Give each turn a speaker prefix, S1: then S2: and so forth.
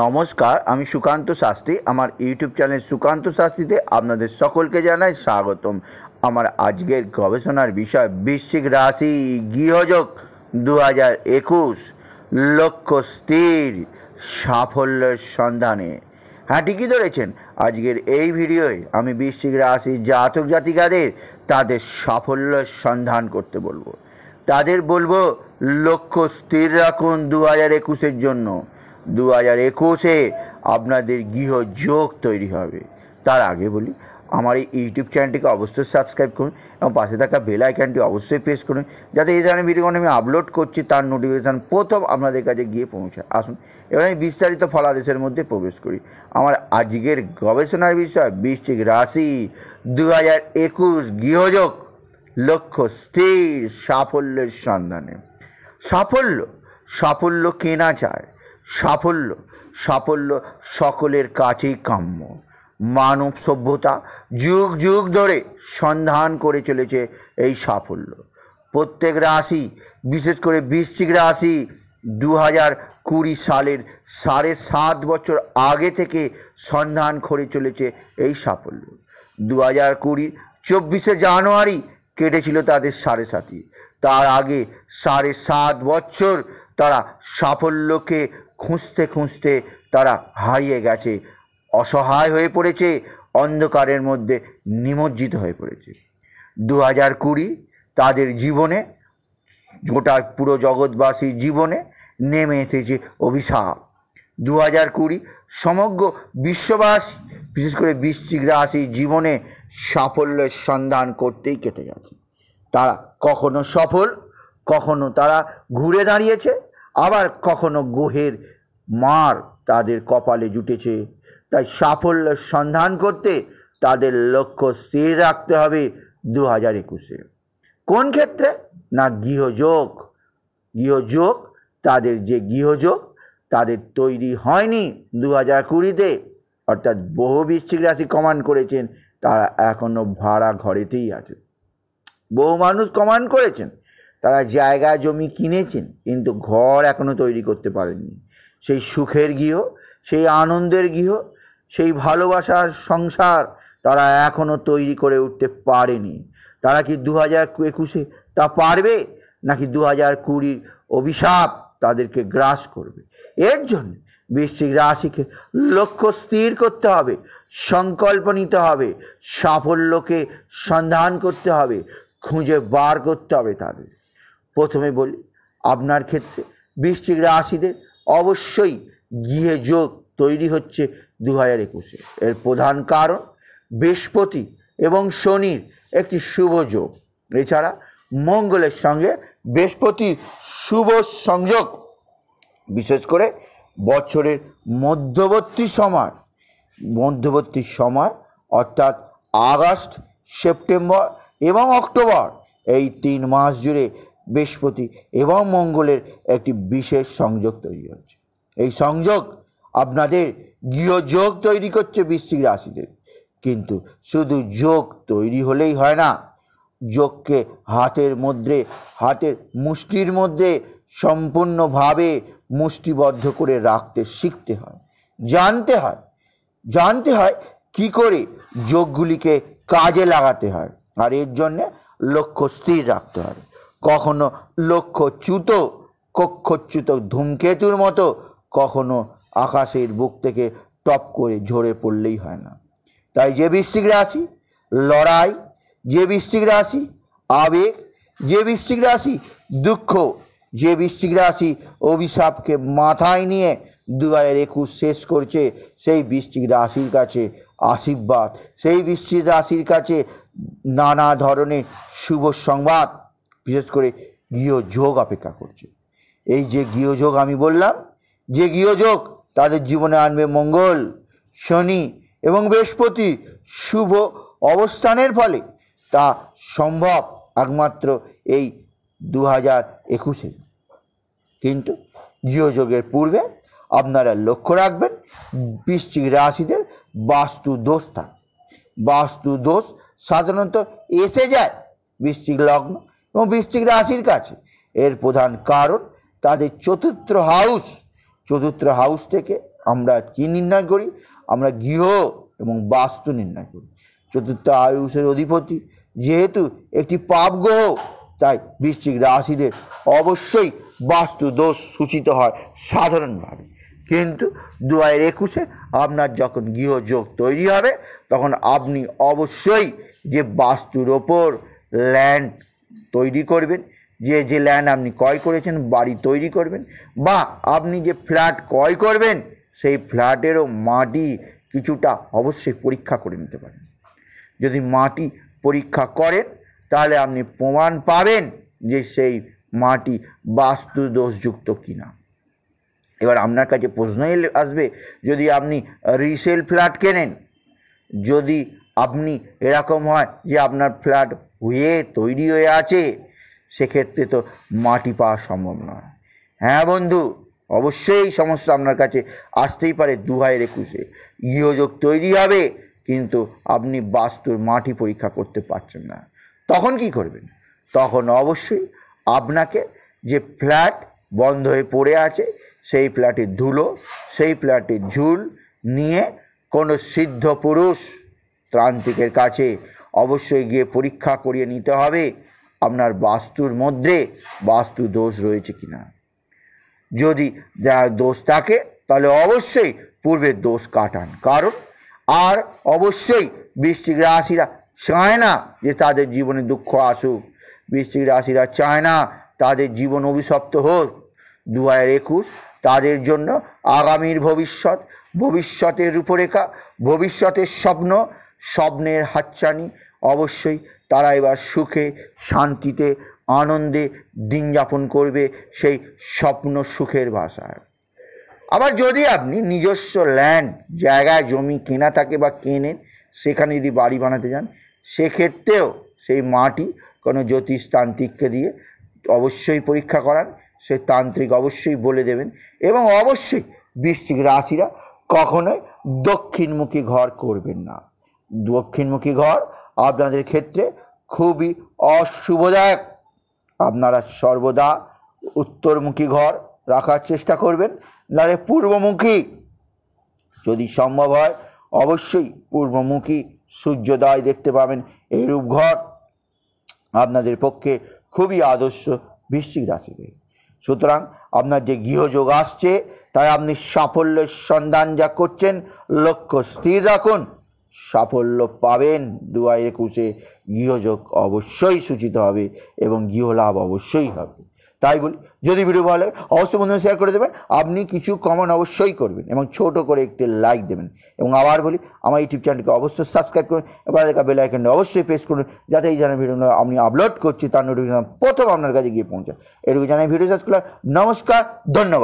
S1: নমস্কার আমি সুকান্ত শাস্ত্রী আমার ইউটিউব চ্যানেল সুকান্ত শাস্ত্রীতে আপনাদের সকলকে জানাই স্বাগতম আমার আজকের গবেষণার বিষয় বৃশ্চিক রাশি গৃহযোগ দু হাজার একুশ লক্ষ্য স্থির সাফল্যের সন্ধানে হ্যাঁ ঠিকই ধরেছেন আজকের এই ভিডিওয়ে আমি বৃশ্চিক রাশি জাতক জাতিকাদের তাদের সাফল্যের সন্ধান করতে বলবো তাদের বলবো লক্ষ্য স্থির রাখুন দু হাজার একুশের জন্য দু হাজার একুশে আপনাদের গৃহযোগ তৈরি হবে তার আগে বলি আমার এই ইউটিউব চ্যানেলটিকে অবশ্যই সাবস্ক্রাইব করুন এবং পাশে থাকা বেল আইকনটি অবশ্যই প্রেস করুন যাতে এই ধরনের ভিডিও আমি আপলোড করছি তার নোটিফিকেশান প্রথম আপনাদের কাছে গিয়ে পৌঁছায় আসুন এবার আমি বিস্তারিত ফলাদেশের মধ্যে প্রবেশ করি আমার আজকের গবেষণার বিষয় বৃষ্টিক রাশি দু হাজার একুশ গৃহযোগ লক্ষ্য স্থির সাফল্যের সন্ধানে সাফল্য সাফল্য কেনা চায় সাফল্য সাফল্য সকলের কাছেই কাম্য মানব সভ্যতা যুগ যুগ ধরে সন্ধান করে চলেছে এই সাফল্য প্রত্যেক রাশি বিশেষ করে বৃশ্চিক রাশি দু হাজার কুড়ি সালের সাড়ে সাত বছর আগে থেকে সন্ধান করে চলেছে এই সাফল্য দু হাজার কুড়ি চব্বিশে জানুয়ারি কেটেছিল তাদের সাড়ে সাতই তার আগে সাড়ে সাত বছর তারা সাফল্যকে খুঁজতে খুঁজতে তারা হারিয়ে গেছে অসহায় হয়ে পড়েছে অন্ধকারের মধ্যে নিমজ্জিত হয়ে পড়েছে দু হাজার কুড়ি তাদের জীবনে গোটা পুরো জগৎবাসীর জীবনে নেমে এসেছে অভিশাপ দু হাজার কুড়ি সমগ্র বিশ্ববাসী বিশেষ করে বৃশ্চিক রাশির জীবনে সাফল্যের সন্ধান করতেই কেটে গেছে তারা কখনো সফল কখনো তারা ঘুরে দাঁড়িয়েছে আবার কখনো গোহের মার তাদের কপালে জুটেছে তাই সাফল্যের সন্ধান করতে তাদের লক্ষ্য স্থির রাখতে হবে দু হাজার একুশে কোন ক্ষেত্রে না গৃহযোগ গৃহযোগ তাদের যে গৃহযোগ তাদের তৈরি হয়নি দু হাজার কুড়িতে অর্থাৎ বহুবৃশ্চিক রাশি কমান্ড করেছেন তারা এখনও ভাড়া ঘরেতেই আছে বহু মানুষ কমান্ড করেছেন তারা জায়গা জমি কিনেছেন কিন্তু ঘর এখনও তৈরি করতে পারেননি সেই সুখের গৃহ সেই আনন্দের গৃহ সেই ভালোবাসার সংসার তারা এখনও তৈরি করে উঠতে পারেনি তারা কি দু হাজার একুশে তা পারবে নাকি দু হাজার কুড়ির অভিশাপ তাদেরকে গ্রাস করবে এর জন্য বৃশ্চিক রাশিকে লক্ষ্য স্থির করতে হবে সংকল্প নিতে হবে সাফল্যকে সন্ধান করতে হবে খুঁজে বার করতে হবে তাদের প্রথমে বলি আপনার ক্ষেত্রে বৃষ্টিক রাশিদের অবশ্যই গৃহে যোগ তৈরি হচ্ছে দু হাজার একুশে এর প্রধান কারণ বৃহস্পতি এবং শনির একটি শুভ যোগ এছাড়া মঙ্গলের সঙ্গে বৃহস্পতির শুভ সংযোগ বিশেষ করে বছরের মধ্যবর্তী সময় মধ্যবর্তী সময় অর্থাৎ আগস্ট সেপ্টেম্বর এবং অক্টোবর এই তিন মাস জুড়ে বৃহস্পতি এবং মঙ্গলের একটি বিশেষ সংযোগ তৈরি হচ্ছে এই সংযোগ আপনাদের গৃহযোগ তৈরি করছে বৃশ্চিক রাশিতে কিন্তু শুধু যোগ তৈরি হলেই হয় না যোগকে হাতের মধ্যে হাতের মুষ্টির মধ্যে সম্পূর্ণভাবে মুষ্টিবদ্ধ করে রাখতে শিখতে হয় জানতে হয় জানতে হয় কি করে যোগগুলিকে কাজে লাগাতে হয় আর এর জন্যে লক্ষ্য স্থির রাখতে হয় কখনো লক্ষ্যচ্যুত কক্ষচ্যুত ধূমকেতুর মতো কখনো আকাশের বুক থেকে টপ করে ঝরে পড়লেই হয় না তাই যে বৃষ্টিক রাশি লড়াই যে বৃষ্টিক রাশি আবেগ যে বৃষ্টিক রাশি দুঃখ যে বৃষ্টিক রাশি অভিশাপকে মাথায় নিয়ে দু হাজার একুশ শেষ করছে সেই বৃষ্টিক রাশির কাছে আশীর্বাদ সেই বৃষ্টিক রাশির কাছে নানা ধরনের শুভ সংবাদ বিশেষ করে গৃহযোগ অপেক্ষা করছে এই যে গৃহযোগ আমি বললাম যে গৃহযোগ তাদের জীবনে আনবে মঙ্গল শনি এবং বৃহস্পতি শুভ অবস্থানের ফলে তা সম্ভব একমাত্র এই দু হাজার একুশে কিন্তু গৃহযোগের পূর্বে আপনারা লক্ষ্য রাখবেন বৃষ্টিক রাশিদের বাস্তু দোষ থাকে বাস্তু দোষ সাধারণত এসে যায় বৃষ্টিক লগ্ন এবং বৃষ্টিক রাশির কাছে এর প্রধান কারণ তাদের চতুর্থ হাউস চতুর্থ হাউস থেকে আমরা কি নির্ণয় করি আমরা গৃহ এবং বাস্তু নির্ণয় করি চতুর্থ হাউসের অধিপতি যেহেতু একটি পাপ গ্রহ তাই বৃশ্চিক রাশিদের অবশ্যই বাস্তু দোষ সূচিত হয় সাধারণভাবে কিন্তু দু হাজার একুশে আপনার যখন গৃহযোগ তৈরি হবে তখন আপনি অবশ্যই যে বাস্তুর ওপর ল্যান্ড তৈরি করবেন যে যে ল্যান্ড আপনি ক্রয় করেছেন বাড়ি তৈরি করবেন বা আপনি যে ফ্ল্যাট ক্রয় করবেন সেই ফ্ল্যাটেরও মাটি কিছুটা অবশ্যই পরীক্ষা করে নিতে পারেন যদি মাটি পরীক্ষা করেন তাহলে আপনি প্রমাণ পাবেন যে সেই মাটি বাস্তু দোষযুক্ত না এবার আপনার কাছে প্রশ্ন আসবে যদি আপনি রিসেল ফ্ল্যাট কেনেন যদি আপনি এরকম হয় যে আপনার ফ্ল্যাট হয়ে তৈরি হয়ে আছে সেক্ষেত্রে তো মাটি পাওয়া সম্ভব নয় হ্যাঁ বন্ধু অবশ্যই এই সমস্যা আপনার কাছে আসতেই পারে দু হাজার একুশে গৃহযোগ তৈরি হবে কিন্তু আপনি বাস্তুর মাটি পরীক্ষা করতে পারছেন না তখন কি করবেন তখন অবশ্যই আপনাকে যে ফ্ল্যাট বন্ধ হয়ে পড়ে আছে সেই ফ্ল্যাটের ধুলো সেই ফ্ল্যাটের ঝুল নিয়ে কোনো সিদ্ধ পুরুষ ত্রান্তিকের কাছে অবশ্যই গিয়ে পরীক্ষা করিয়ে নিতে হবে আপনার বাস্তুর মধ্যে বাস্তু দোষ রয়েছে কি না যদি যা দোষ থাকে তাহলে অবশ্যই পূর্বের দোষ কাটান কারণ আর অবশ্যই বৃষ্টিক রাশিরা চায় না যে তাদের জীবনে দুঃখ আসুক বৃষ্টিক রাশিরা চায় না তাদের জীবন অভিশপ্ত হোক দু হাজার একুশ তাদের জন্য আগামীর ভবিষ্যৎ ভবিষ্যতের রূপরেখা ভবিষ্যতের স্বপ্ন স্বপ্নের হাতছানি অবশ্যই তারা এবার সুখে শান্তিতে আনন্দে দিন যাপন করবে সেই স্বপ্ন সুখের ভাষায় আবার যদি আপনি নিজস্ব ল্যান্ড জায়গায় জমি কেনা থাকে বা কেনেন সেখানে যদি বাড়ি বানাতে যান সেক্ষেত্রেও সেই মাটি কোনো জ্যোতিষতান্ত্রিককে দিয়ে অবশ্যই পরীক্ষা করান সে তান্ত্রিক অবশ্যই বলে দেবেন এবং অবশ্যই বৃশ্চিক রাশিরা কখনোই দক্ষিণমুখী ঘর করবেন না দক্ষিণমুখী ঘর আপনাদের ক্ষেত্রে খুবই অশুভদায়ক আপনারা সর্বদা উত্তরমুখী ঘর রাখার চেষ্টা করবেন নাহলে পূর্বমুখী যদি সম্ভব হয় অবশ্যই পূর্বমুখী সূর্যোদয় দেখতে পাবেন এরূপ ঘর আপনাদের পক্ষে খুবই আদর্শ বৃষ্টিক রাশিতে সুতরাং আপনার যে গৃহযোগ আসছে তাই আপনি সাফল্যের সন্ধান যা করছেন লক্ষ্য স্থির রাখুন সাফল্য পাবেন দু হাজার একুশে গৃহযোগ অবশ্যই সূচিত হবে এবং গৃহলাভ অবশ্যই হবে তাই বলি যদি ভিডিও ভালো লাগে অবশ্যই বন্ধুরা শেয়ার করে দেবেন আপনি কিছু কমেন্ট অবশ্যই করবেন এবং ছোট করে একটি লাইক দেবেন এবং আবার বলি আমার ইউটিউব চ্যানেলকে অবশ্যই সাবস্ক্রাইব করুন এবার দেখা বেল আইকনটা অবশ্যই প্রেস করুন যাতে এই জানার ভিডিও আমি আপলোড করছি তার নোটিফিকেশন প্রথম আপনার কাছে গিয়ে পৌঁছায় এটুকু জানাই ভিডিও শেষ করলাম নমস্কার ধন্যবাদ